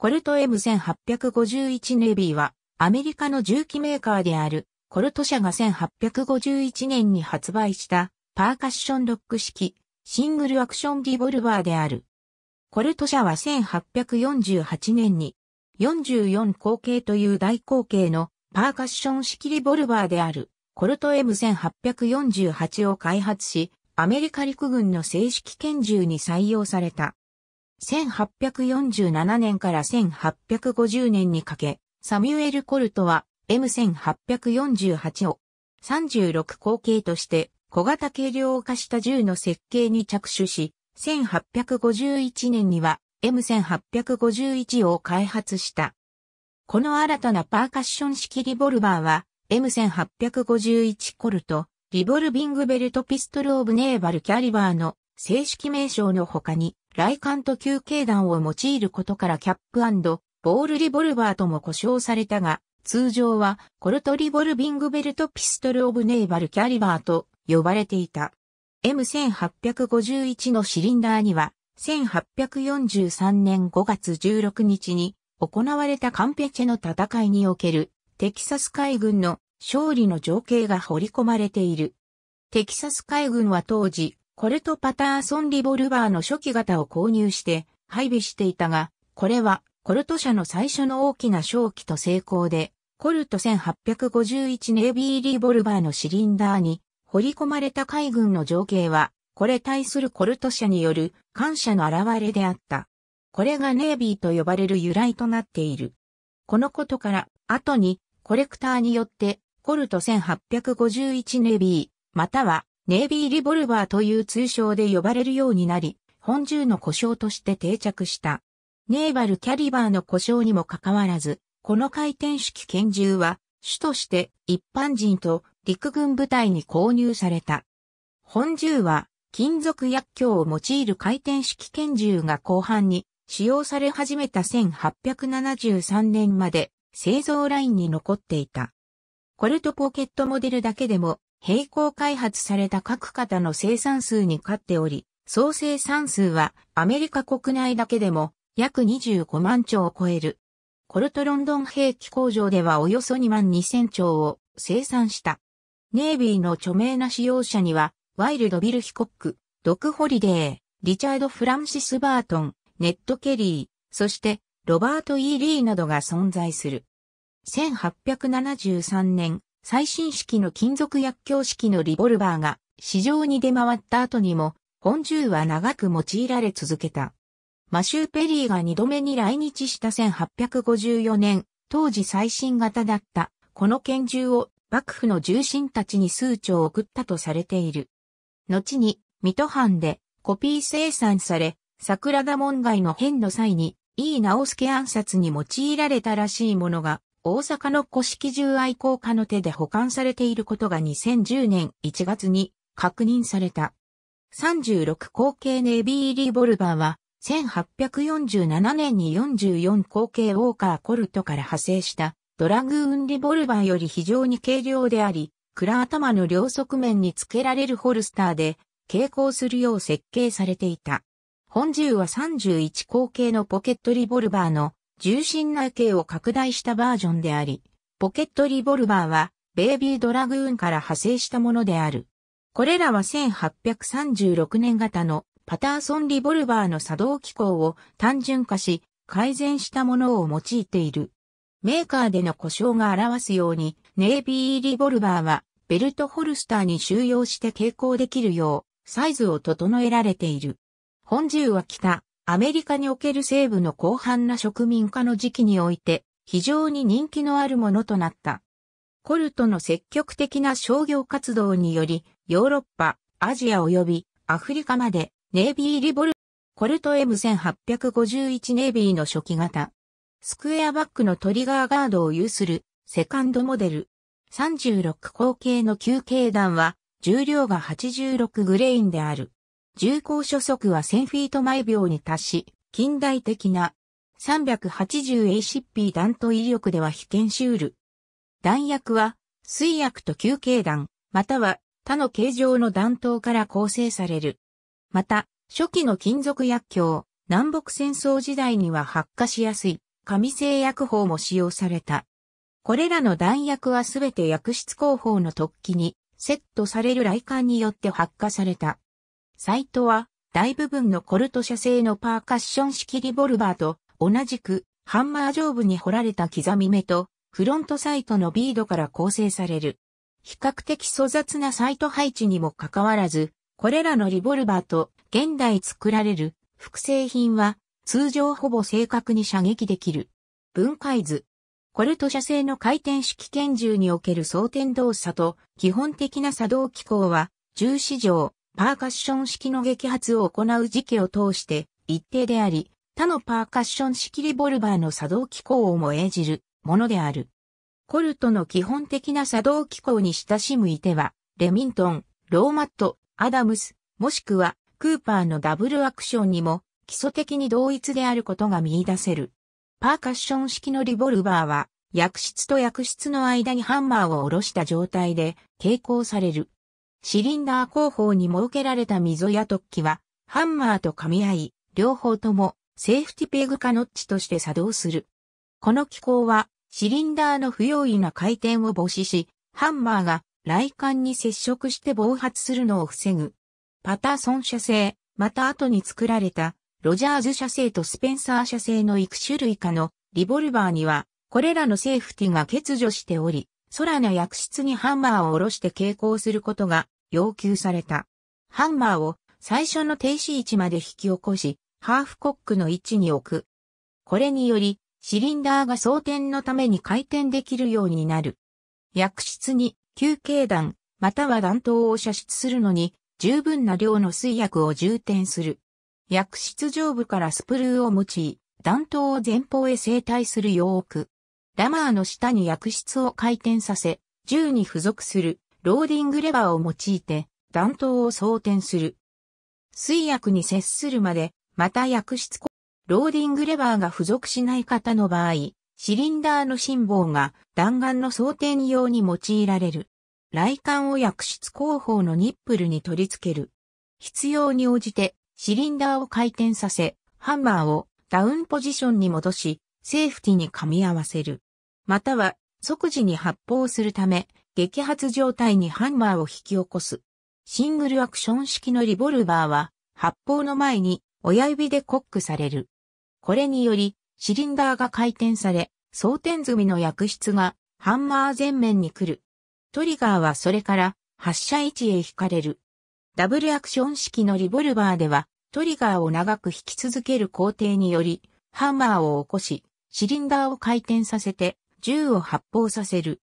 コルト M1851 ネビーは、アメリカの重機メーカーである、コルト社が1851年に発売した、パーカッションロック式、シングルアクションリボルバーである。コルト社は1848年に、44口径という大口径のパーカッション式リボルバーである、コルト M1848 を開発し、アメリカ陸軍の正式拳銃に採用された。1847年から1850年にかけ、サミュエル・コルトは M1848 を36口径として小型軽量化した銃の設計に着手し、1851年には M1851 を開発した。この新たなパーカッション式リボルバーは M1851 コルト、リボルビングベルトピストルオブネーバルキャリバーの正式名称の他に雷管と球形弾を用いることからキャップボールリボルバーとも呼称されたが、通常はコルトリボルビングベルトピストルオブネイバルキャリバーと呼ばれていた。M1851 のシリンダーには、1843年5月16日に行われたカンペチェの戦いにおけるテキサス海軍の勝利の情景が彫り込まれている。テキサス海軍は当時、コルト・パターソンリボルバーの初期型を購入して配備していたが、これはコルト社の最初の大きな正規と成功で、コルト1851ネイビーリボルバーのシリンダーに掘り込まれた海軍の情景は、これ対するコルト社による感謝の表れであった。これがネイビーと呼ばれる由来となっている。このことから、後にコレクターによってコルト1851ネイビー、またはネイビーリボルバーという通称で呼ばれるようになり、本銃の故障として定着した。ネイバルキャリバーの故障にもかかわらず、この回転式拳銃は、主として一般人と陸軍部隊に購入された。本銃は、金属薬莢を用いる回転式拳銃が後半に使用され始めた1873年まで製造ラインに残っていた。コルトポケットモデルだけでも並行開発された各型の生産数に勝っており、総生産数はアメリカ国内だけでも約25万丁を超える。コルトロンドン兵器工場ではおよそ2万2000丁を生産した。ネイビーの著名な使用者には、ワイルド・ビル・ヒコック、ドク・ホリデー、リチャード・フランシス・バートン、ネット・ケリー、そしてロバート・イー・リーなどが存在する。1873年、最新式の金属薬莢式のリボルバーが市場に出回った後にも、本銃は長く用いられ続けた。マシュー・ペリーが2度目に来日した1854年、当時最新型だった、この拳銃を幕府の重臣たちに数丁送ったとされている。後に、水戸藩でコピー生産され、桜田門外の変の際に、井伊直輔暗殺に用いられたらしいものが、大阪の古式獣愛好家の手で保管されていることが2010年1月に確認された。36口径ネイビーリボルバーは、1847年に44口径ウォーカーコルトから派生したドラグーンリボルバーより非常に軽量であり、蔵頭の両側面に付けられるホルスターで傾向するよう設計されていた。本銃は31口径のポケットリボルバーの重心内径を拡大したバージョンであり、ポケットリボルバーは、ベイビードラグーンから派生したものである。これらは1836年型のパターソンリボルバーの作動機構を単純化し、改善したものを用いている。メーカーでの故障が表すように、ネイビーリボルバーは、ベルトホルスターに収容して携行できるよう、サイズを整えられている。本銃は北、アメリカにおける西部の広範な植民化の時期において非常に人気のあるものとなった。コルトの積極的な商業活動により、ヨーロッパ、アジア及びアフリカまでネイビーリボル、コルト M1851 ネイビーの初期型。スクエアバックのトリガーガードを有するセカンドモデル。36口径の9径弾は重量が86グレインである。重工初速は1000フィート毎秒に達し、近代的な 380ACP 弾と威力では被験しュる。弾薬は、水薬と球形弾、または他の形状の弾頭から構成される。また、初期の金属薬莢、南北戦争時代には発火しやすい、紙製薬法も使用された。これらの弾薬はすべて薬室工法の突起にセットされる雷管によって発火された。サイトは大部分のコルト社製のパーカッション式リボルバーと同じくハンマー上部に掘られた刻み目とフロントサイトのビードから構成される。比較的粗雑なサイト配置にもかかわらず、これらのリボルバーと現代作られる複製品は通常ほぼ正確に射撃できる。分解図。コルト社製の回転式拳銃における装填動作と基本的な作動機構は、重視上、パーカッション式の撃発を行う時期を通して一定であり、他のパーカッション式リボルバーの作動機構をも演じるものである。コルトの基本的な作動機構に親しむいては、レミントン、ローマット、アダムス、もしくはクーパーのダブルアクションにも基礎的に同一であることが見出せる。パーカッション式のリボルバーは、薬室と薬室の間にハンマーを下ろした状態で、携行される。シリンダー後方に設けられた溝や突起は、ハンマーと噛み合い、両方ともセーフティペグかノッチとして作動する。この機構は、シリンダーの不用意な回転を防止し、ハンマーが雷管に接触して暴発するのを防ぐ。パターソン社製、また後に作られた、ロジャーズ社製とスペンサー社製の幾種類かのリボルバーには、これらのセーフティが欠如しており、空の薬室にハンマーを下ろして傾光することが要求された。ハンマーを最初の停止位置まで引き起こし、ハーフコックの位置に置く。これにより、シリンダーが装填のために回転できるようになる。薬室に休憩弾、または弾頭を射出するのに、十分な量の水薬を充填する。薬室上部からスプルーを用い、弾頭を前方へ整体する洋奥。ラマーの下に薬室を回転させ、銃に付属するローディングレバーを用いて弾頭を装填する。水薬に接するまで、また薬室ローディングレバーが付属しない方の場合、シリンダーの辛抱が弾丸の装填用に用いられる。雷管を薬室後方のニップルに取り付ける。必要に応じてシリンダーを回転させ、ハンマーをダウンポジションに戻し、セーフティに噛み合わせる。または即時に発砲するため、激発状態にハンマーを引き起こす。シングルアクション式のリボルバーは、発砲の前に親指でコックされる。これにより、シリンダーが回転され、装填済みの薬室がハンマー前面に来る。トリガーはそれから発射位置へ引かれる。ダブルアクション式のリボルバーでは、トリガーを長く引き続ける工程により、ハンマーを起こし、シリンダーを回転させて、銃を発砲させる。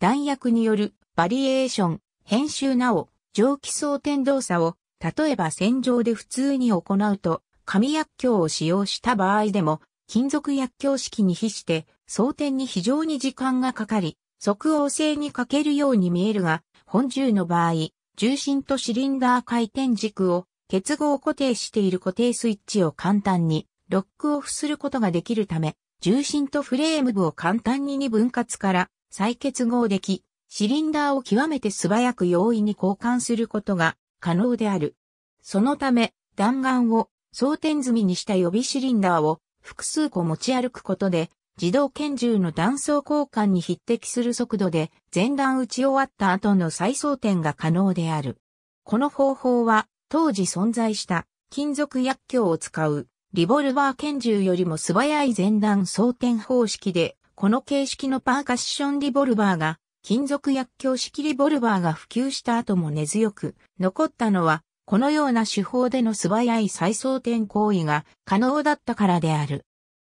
弾薬によるバリエーション、編集なお、蒸気装填動作を、例えば戦場で普通に行うと、紙薬莢を使用した場合でも、金属薬莢式に比して、装填に非常に時間がかかり、即応性に欠けるように見えるが、本銃の場合、重心とシリンダー回転軸を結合固定している固定スイッチを簡単にロックオフすることができるため、重心とフレーム部を簡単に二分割から再結合でき、シリンダーを極めて素早く容易に交換することが可能である。そのため、弾丸を装填済みにした予備シリンダーを複数個持ち歩くことで、自動拳銃の弾倉交換に匹敵する速度で前段打ち終わった後の再装填が可能である。この方法は当時存在した金属薬莢を使うリボルバー拳銃よりも素早い前段装填方式で、この形式のパーカッションリボルバーが、金属薬莢式リボルバーが普及した後も根強く、残ったのは、このような手法での素早い再装填行為が可能だったからである。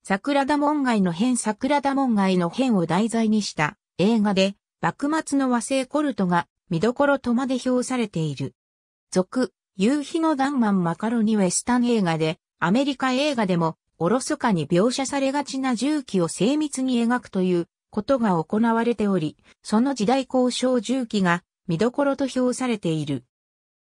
桜田門外の変桜田門外の変を題材にした映画で、幕末の和製コルトが見どころとまで評されている。続、夕日のダンマンマカロニウェスタン映画で、アメリカ映画でも、おろそかに描写されがちな銃器を精密に描くということが行われており、その時代交渉銃器が見どころと評されている。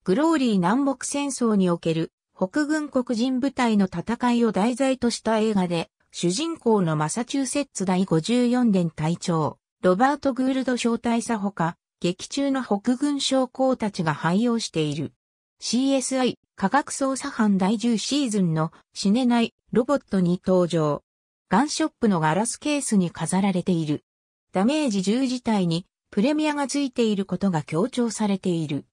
グローリー南北戦争における北軍黒人部隊の戦いを題材とした映画で、主人公のマサチューセッツ第54年隊長、ロバート・グールド招待さほか、劇中の北軍将校たちが廃用している。CSI 科学捜査班第10シーズンの死ねないロボットに登場。ガンショップのガラスケースに飾られている。ダメージ銃自体にプレミアがついていることが強調されている。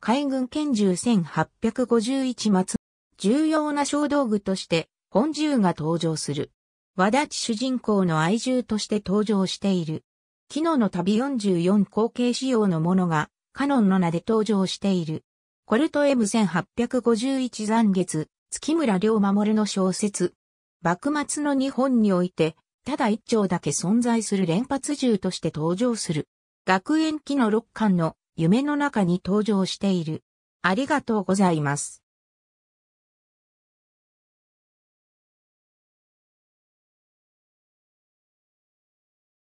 海軍拳銃1851末、重要な小道具として本銃が登場する。和田地主人公の愛獣として登場している。機能の旅44後継仕様のものがカノンの名で登場している。コルト M1851 残月、月村良守の小説。幕末の日本において、ただ一丁だけ存在する連発銃として登場する。学園機の六巻の夢の中に登場している。ありがとうございます。